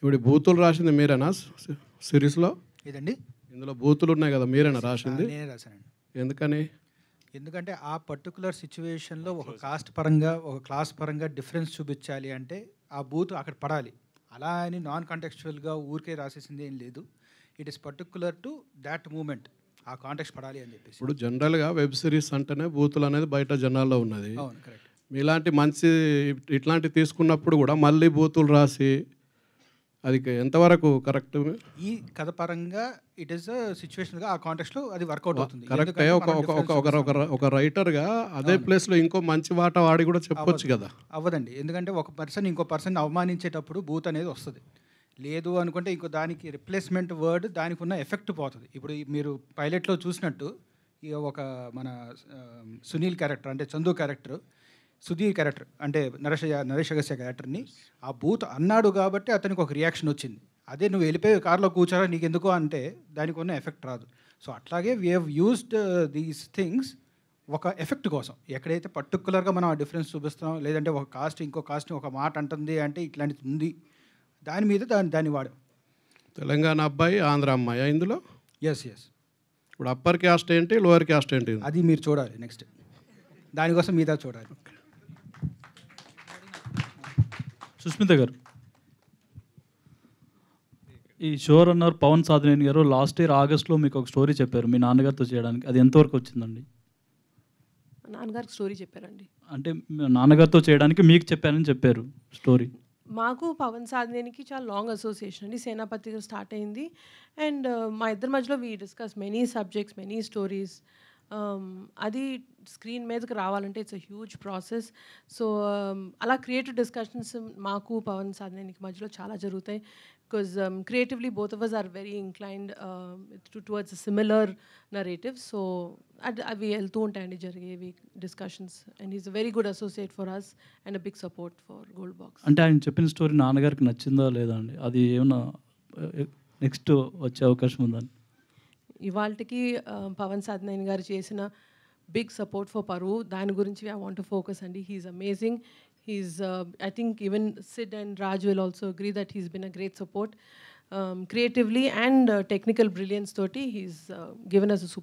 ఇప్పుడు బూతులు రాసింది మీరేనా సిరీస్లో ఇదండి ఇందులో బూతులు ఉన్నాయి కదా మీరేనా రాసింది నేను రాశానండి ఎందుకని ఎందుకంటే ఆ పర్టికులర్ సిచ్యువేషన్లో ఒక కాస్ట్ పరంగా ఒక క్లాస్ పరంగా డిఫరెన్స్ చూపించాలి అంటే ఆ బూత్ అక్కడ పడాలి అలా అని నాన్ కాంటెక్చువల్గా ఊరికే రాసేసింది ఏం లేదు it is particular to that moment ఆ కాంటెక్స్ పడాలి అని చెప్పేసి ఇప్పుడు జనరల్గా వెబ్ సిరీస్ అంటేనే బూతులు అనేది బయట జనాల్లో ఉన్నది అవును కరెక్ట్ ఇలాంటి మంచి ఇట్లాంటి తీసుకున్నప్పుడు కూడా మళ్ళీ బూతులు రాసి అది ఎంతవరకు కరెక్ట్ ఈ కథ పరంగా ఇట్ ఈస్ గా ఆ లో అది వర్కౌట్ అవుతుంది కరెక్ట్ ఒక ఒక రైటర్గా అదే ప్లేస్లో ఇంకో మంచి వాట వాడి కూడా చెప్పొచ్చు కదా అవ్వదండి ఎందుకంటే ఒక పర్సన్ ఇంకో పర్సన్ అవమానించేటప్పుడు బూత్ అనేది వస్తుంది లేదు అనుకుంటే ఇంకో దానికి రిప్లేస్మెంట్ వర్డ్ దానికి ఉన్న ఎఫెక్ట్ పోతుంది ఇప్పుడు మీరు పైలట్లో చూసినట్టు ఒక మన సునీల్ క్యారెక్టర్ అంటే చందు క్యారెక్టర్ సుధీర్ క్యారెక్టర్ అంటే నరేష్ నరేష్ అగస్య క్యారెక్టర్ని ఆ బూత్ అన్నాడు కాబట్టి అతనికి ఒక రియాక్షన్ వచ్చింది అదే నువ్వు వెళ్ళిపోయి కారులో కూర్చోరా నీకు ఎందుకు అంటే దానికి ఉన్న ఎఫెక్ట్ రాదు సో అట్లాగే we have used these things ఒక ఎఫెక్ట్ కోసం ఎక్కడైతే పర్టికులర్గా మనం ఆ డిఫరెన్స్ చూపిస్తున్నాం లేదంటే ఒక కాస్ట్ ఇంకో కాస్ట్ ఒక మాట అంటుంది అంటే ఇట్లాంటిది ఉంది దాని మీద దాని దాన్ని వాడు తెలంగాణ అబ్బాయి ఆంధ్ర అమ్మాయి ఇందులో ఎస్ ఎస్ ఇప్పుడు అప్పర్ క్యాస్ట్ ఏంటి లోయర్ క్యాస్ట్ ఏంటి అది మీరు చూడాలి నెక్స్ట్ దానికోసం మీద చూడాలి సుస్మిత గారు ఈ షోర్ అన్నారు పవన్ సాధనేని గారు లాస్ట్ ఇయర్ ఆగస్ట్లో మీకు ఒక స్టోరీ చెప్పారు మీ నాన్నగారితో చేయడానికి అది ఎంతవరకు వచ్చిందండి నాన్నగారికి స్టోరీ చెప్పారండి అంటే నాన్నగారితో చేయడానికి మీకు చెప్పారని చెప్పారు స్టోరీ మాకు పవన్ సాధనేనికి చాలా లాంగ్ అసోసియేషన్ అండి సేనాపతిగా స్టార్ట్ అయింది అండ్ మా ఇద్దరి మధ్యలో we discuss many subjects many stories Um, అది స్క్రీన్ మీదకి రావాలంటే it's a huge process so అలా క్రియేటివ్ డిస్కషన్స్ మాకు పవన్ సాధనేనికి మధ్యలో చాలా జరుగుతాయి because creatively both us are very inclined to towards similar narrative so అది అవి వెళ్తూ ఉంటాయండి జరిగేవి discussions and is very good associate for us and a big support for gold box అంటే ఆయన చెప్పిన స్టోరీ నాన్నగారికి నచ్చిందా లేదా అండి అది ఏమన్నా నెక్స్ట్ వచ్చే అవకాశం ఉందండి ఇవాళకి పవన్ సాధనయన్ గారు చేసిన బిగ్ సపోర్ట్ ఫర్ పరువు దాని గురించి ఐ వాంట్ ఫోకస్ అండి he's amazing he's I think even Sid and Raj will also agree that he's been a great support creatively and technical brilliance తోటి హీస్ గివెన్ అస్ సూపర్